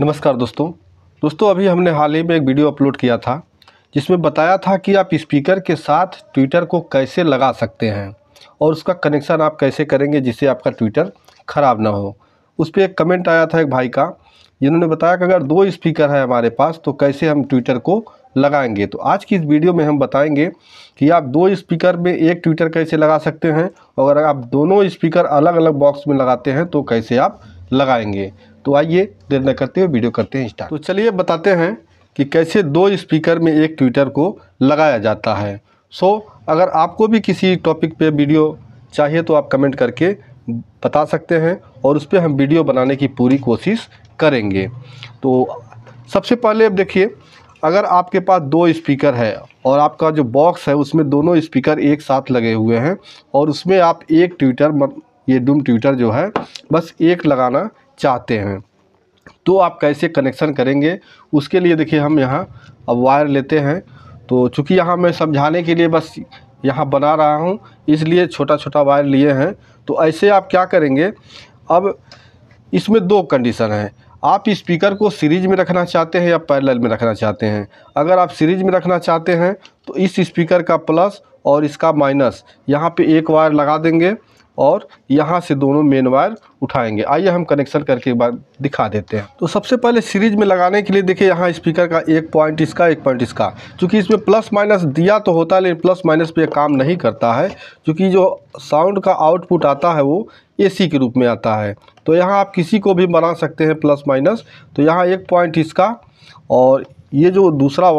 नमस्कार दोस्तों दोस्तों अभी हमने हाल ही में एक वीडियो अपलोड किया था जिसमें बताया था कि आप स्पीकर के साथ ट्विटर को कैसे लगा सकते हैं और उसका कनेक्शन आप कैसे करेंगे जिससे आपका ट्विटर ख़राब ना हो उस पर एक कमेंट आया था एक भाई का जिन्होंने बताया कि अगर दो स्पीकर है हमारे पास तो कैसे हम ट्विटर को लगाएंगे तो आज की इस वीडियो में हम बताएंगे कि आप दो स्पीकर में एक ट्विटर कैसे लगा सकते हैं और अगर आप दोनों स्पीकर अलग अलग बॉक्स में लगाते हैं तो कैसे आप लगाएंगे तो आइए देर न करते हुए वीडियो करते हैं स्टार्ट तो चलिए बताते हैं कि कैसे दो स्पीकर में एक ट्विटर को लगाया जाता है सो so, अगर आपको भी किसी टॉपिक पे वीडियो चाहिए तो आप कमेंट करके बता सकते हैं और उस पर हम वीडियो बनाने की पूरी कोशिश करेंगे तो सबसे पहले अब देखिए अगर आपके पास दो स्पीकर है और आपका जो बॉक्स है उसमें दोनों स्पीकर एक साथ लगे हुए हैं और उसमें आप एक ट्विटर ये डूम ट्विटर जो है बस एक लगाना चाहते हैं तो आप कैसे कनेक्शन करेंगे उसके लिए देखिए हम यहाँ अब वायर लेते हैं तो चूँकि यहाँ मैं समझाने के लिए बस यहाँ बना रहा हूँ इसलिए छोटा छोटा वायर लिए हैं तो ऐसे आप क्या करेंगे अब इसमें दो कंडीशन हैं आप स्पीकर को सीरीज में रखना चाहते हैं या पैरेलल में रखना चाहते हैं अगर आप सीरीज में रखना चाहते हैं तो इस स्पीकर का प्लस और इसका माइनस यहाँ पे एक वायर लगा देंगे और यहाँ से दोनों मेन वायर उठाएंगे आइए हम कनेक्शन करके एक बार दिखा देते हैं तो सबसे पहले सीरीज में लगाने के लिए देखिए यहाँ स्पीकर का एक पॉइंट इसका एक पॉइंट इसका क्योंकि इसमें प्लस माइनस दिया तो होता है लेकिन प्लस माइनस पे काम नहीं करता है क्योंकि जो साउंड का आउटपुट आता है वो ए के रूप में आता है तो यहाँ आप किसी को भी बना सकते हैं प्लस माइनस तो यहाँ एक पॉइंट इसका और ये जो दूसरा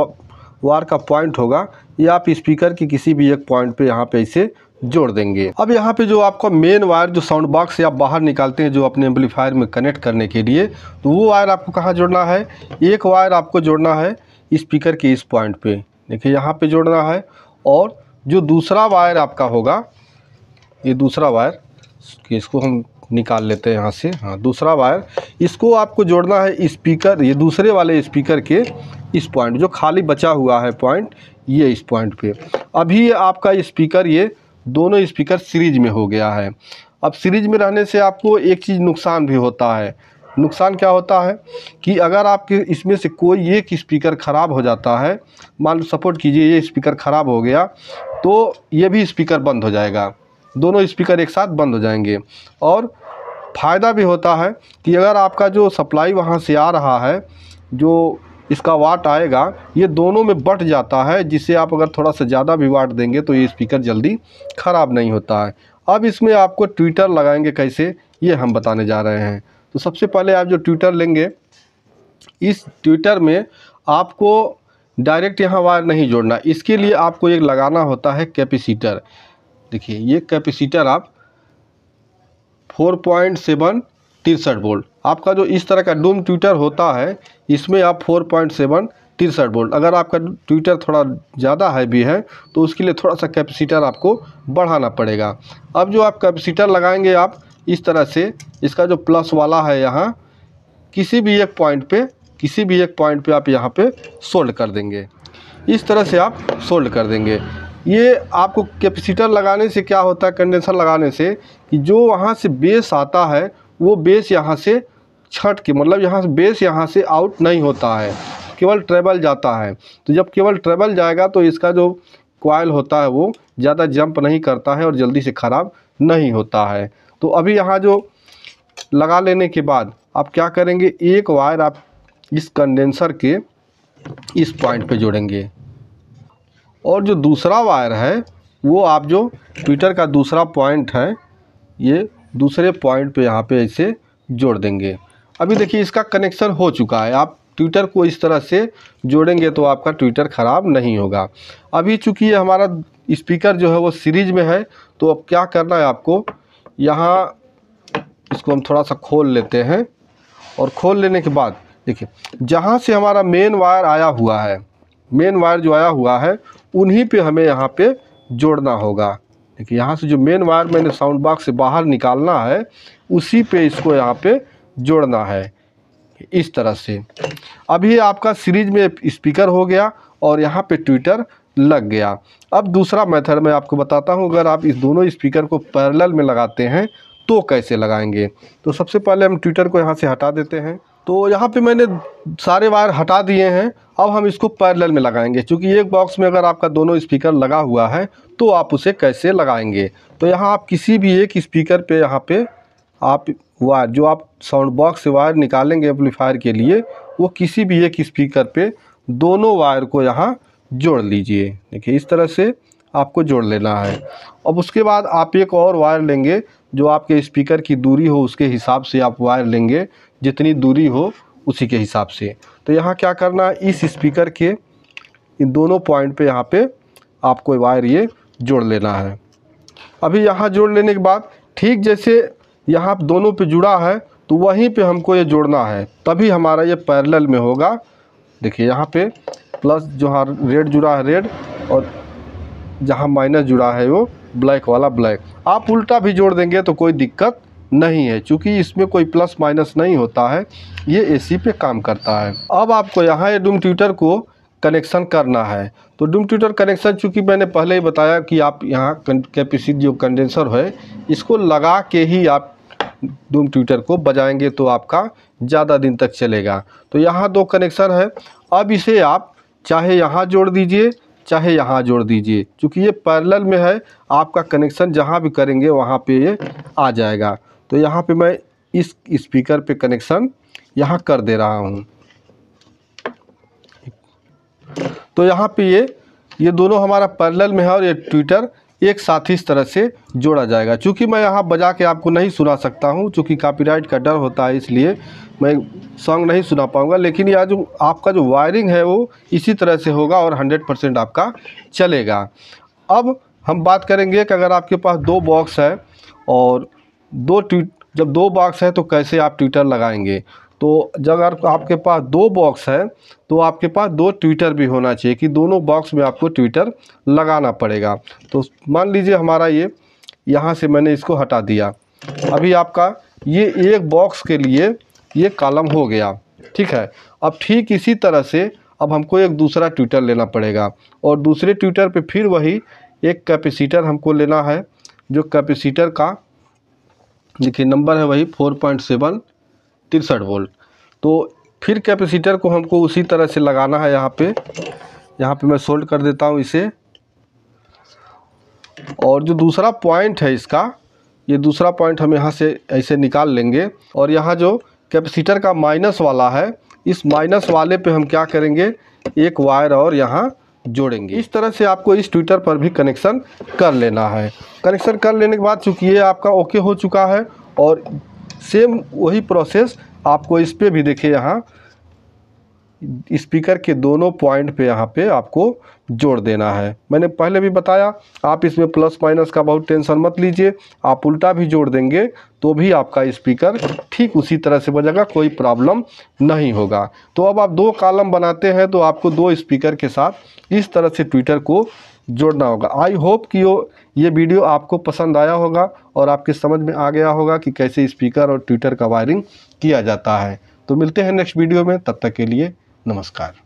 वार का पॉइंट होगा ये आप स्पीकर के किसी भी एक पॉइंट पे यहाँ पे इसे जोड़ देंगे अब यहाँ पे जो आपका मेन वायर जो साउंड बॉक्स से आप बाहर निकालते हैं जो अपने एम्पलीफायर में कनेक्ट करने के लिए तो वो वायर आपको कहाँ जोड़ना है एक वायर आपको जोड़ना है स्पीकर के इस पॉइंट पे देखिए यहाँ पे जोड़ना है और जो दूसरा वायर आपका होगा ये दूसरा वायर कि इसको हम निकाल लेते हैं यहाँ से हाँ दूसरा वायर इसको आपको जोड़ना है स्पीकर ये दूसरे वाले स्पीकर के इस पॉइंट जो खाली बचा हुआ है पॉइंट ये इस पॉइंट पे अभी आपका स्पीकर ये दोनों स्पीकर सीरीज में हो गया है अब सीरीज में रहने से आपको एक चीज़ नुकसान भी होता है नुकसान क्या होता है कि अगर आपके इसमें से कोई एक स्पीकर ख़राब हो जाता है मान लो सपोर्ट कीजिए ये स्पीकर ख़राब हो गया तो ये भी स्पीकर बंद हो जाएगा दोनों स्पीकर एक साथ बंद हो जाएंगे और फ़ायदा भी होता है कि अगर आपका जो सप्लाई वहाँ से आ रहा है जो इसका वाट आएगा ये दोनों में बट जाता है जिसे आप अगर थोड़ा सा ज़्यादा भी वाट देंगे तो ये स्पीकर जल्दी ख़राब नहीं होता है अब इसमें आपको ट्विटर लगाएंगे कैसे ये हम बताने जा रहे हैं तो सबसे पहले आप जो ट्विटर लेंगे इस ट्विटर में आपको डायरेक्ट यहाँ वायर नहीं जोड़ना इसके लिए आपको एक लगाना होता है कैपेसिटर देखिए ये कैपेसिटर आप 4.7 तिरसठ वोल्ट आपका जो इस तरह का डूम ट्विटर होता है इसमें आप फोर पॉइंट सेवन तिरसठ वोल्ट अगर आपका ट्विटर थोड़ा ज़्यादा है भी है तो उसके लिए थोड़ा सा कैपेसिटर आपको बढ़ाना पड़ेगा अब जो आप कैपेसिटर लगाएंगे आप इस तरह से इसका जो प्लस वाला है यहाँ किसी भी एक पॉइंट पे किसी भी एक पॉइंट पे आप यहाँ पे सोल्ड कर देंगे इस तरह से आप सोल्ड कर देंगे ये आपको कैपेसिटर लगाने से क्या होता है कंडेंसर लगाने से कि जो वहाँ से बेस आता है वो बेस यहाँ से छट के मतलब यहाँ से बेस यहाँ से आउट नहीं होता है केवल ट्रेबल जाता है तो जब केवल ट्रेबल जाएगा तो इसका जो क्वाइल होता है वो ज़्यादा जंप नहीं करता है और जल्दी से ख़राब नहीं होता है तो अभी यहाँ जो लगा लेने के बाद आप क्या करेंगे एक वायर आप इस कंडेंसर के इस पॉइंट पे जोड़ेंगे और जो दूसरा वायर है वो आप जो ट्विटर का दूसरा पॉइंट है ये दूसरे पॉइंट पे यहाँ पे इसे जोड़ देंगे अभी देखिए इसका कनेक्शन हो चुका है आप ट्विटर को इस तरह से जोड़ेंगे तो आपका ट्विटर ख़राब नहीं होगा अभी चूँकि हमारा स्पीकर जो है वो सीरीज में है तो अब क्या करना है आपको यहाँ इसको हम थोड़ा सा खोल लेते हैं और खोल लेने के बाद देखिए जहाँ से हमारा मेन वायर आया हुआ है मेन वायर जो आया हुआ है उन्हीं पे हमें यहाँ पे जोड़ना होगा देखिए यहाँ से जो मेन वायर मैंने साउंड बॉक्स से बाहर निकालना है उसी पे इसको यहाँ पे जोड़ना है इस तरह से अभी आपका सीरीज में स्पीकर हो गया और यहाँ पे ट्विटर लग गया अब दूसरा मेथड मैं आपको बताता हूँ अगर आप इस दोनों स्पीकर को पैरेलल में लगाते हैं तो कैसे लगाएंगे तो सबसे पहले हम ट्विटर को यहाँ से हटा देते हैं तो यहाँ पे मैंने सारे वायर हटा दिए हैं अब हम इसको पैरेलल में लगाएंगे क्योंकि एक बॉक्स में अगर आपका दोनों स्पीकर लगा हुआ है तो आप उसे कैसे लगाएंगे तो यहाँ आप किसी भी एक स्पीकर पे यहाँ पे आप वायर जो आप साउंड बॉक्स से वायर निकालेंगे एम्पलीफायर के लिए वो किसी भी एक स्पीकर पे दोनों वायर को यहाँ जोड़ लीजिए देखिए इस तरह से आपको जोड़ लेना है अब उसके बाद आप एक और वायर लेंगे जो आपके स्पीकर की दूरी हो उसके हिसाब से आप वायर लेंगे जितनी दूरी हो उसी के हिसाब से तो यहाँ क्या करना है इस स्पीकर के इन दोनों पॉइंट पे यहाँ पे आपको वायर ये जोड़ लेना है अभी यहाँ जोड़ लेने के बाद ठीक जैसे यहाँ दोनों पे जुड़ा है तो वहीं पे हमको ये जोड़ना है तभी हमारा ये पैरेलल में होगा देखिए यहाँ पे प्लस जो हाँ रेड जुड़ा है रेड और जहाँ माइनस जुड़ा है वो ब्लैक वाला ब्लैक आप उल्टा भी जोड़ देंगे तो कोई दिक्कत नहीं है क्योंकि इसमें कोई प्लस माइनस नहीं होता है ये एसी पे काम करता है अब आपको यहाँ ये डूम ट्यूटर को कनेक्शन करना है तो डूम ट्यूटर कनेक्शन चूँकि मैंने पहले ही बताया कि आप यहाँ कैपेसिटी जो कंडेंसर है इसको लगा के ही आप डूम ट्यूटर को बजाएंगे तो आपका ज़्यादा दिन तक चलेगा तो यहाँ दो कनेक्शन है अब इसे आप चाहे यहाँ जोड़ दीजिए चाहे यहाँ जोड़ दीजिए क्योंकि ये पैरेलल में है आपका कनेक्शन जहाँ भी करेंगे वहाँ पे ये आ जाएगा तो यहाँ पे मैं इस स्पीकर पे कनेक्शन यहाँ कर दे रहा हूँ तो यहाँ पे ये ये दोनों हमारा पैरेलल में है और ये ट्विटर एक साथ ही इस तरह से जोड़ा जाएगा चूँकि मैं यहाँ बजा के आपको नहीं सुना सकता हूँ चूँकि कॉपीराइट का डर होता है इसलिए मैं सॉन्ग नहीं सुना पाऊँगा लेकिन यह जो आपका जो वायरिंग है वो इसी तरह से होगा और हंड्रेड परसेंट आपका चलेगा अब हम बात करेंगे कि अगर आपके पास दो बॉक्स है और दो ट्वीट जब दो बॉक्स है तो कैसे आप ट्विटर लगाएंगे तो जब अगर आपके पास दो बॉक्स है तो आपके पास दो ट्विटर भी होना चाहिए कि दोनों बॉक्स में आपको ट्विटर लगाना पड़ेगा तो मान लीजिए हमारा ये यहाँ से मैंने इसको हटा दिया अभी आपका ये एक बॉक्स के लिए ये कॉलम हो गया ठीक है अब ठीक इसी तरह से अब हमको एक दूसरा ट्विटर लेना पड़ेगा और दूसरे ट्विटर पे फिर वही एक कैपेसिटर हमको लेना है जो कैपेसिटर का देखिए नंबर है वही फोर पॉइंट सेवन तिरसठ वोल्ट तो फिर कैपेसिटर को हमको उसी तरह से लगाना है यहाँ पे यहाँ पे मैं सोल्ड कर देता हूँ इसे और जो दूसरा पॉइंट है इसका ये दूसरा पॉइंट हम यहाँ से ऐसे निकाल लेंगे और यहाँ जो कैपेसिटर का माइनस वाला है इस माइनस वाले पे हम क्या करेंगे एक वायर और यहाँ जोड़ेंगे इस तरह से आपको इस ट्विटर पर भी कनेक्शन कर लेना है कनेक्शन कर लेने के बाद चूँकि ये आपका ओके हो चुका है और सेम वही प्रोसेस आपको इस पर भी देखिए यहाँ स्पीकर के दोनों पॉइंट पे यहाँ पे आपको जोड़ देना है मैंने पहले भी बताया आप इसमें प्लस माइनस का बहुत टेंशन मत लीजिए आप उल्टा भी जोड़ देंगे तो भी आपका स्पीकर ठीक उसी तरह से बजेगा कोई प्रॉब्लम नहीं होगा तो अब आप दो कॉलम बनाते हैं तो आपको दो स्पीकर के साथ इस तरह से ट्विटर को जोड़ना होगा आई होप कि यो ये वीडियो आपको पसंद आया होगा और आपके समझ में आ गया होगा कि कैसे स्पीकर और ट्विटर का वायरिंग किया जाता है तो मिलते हैं नेक्स्ट वीडियो में तब तक के लिए नमस्कार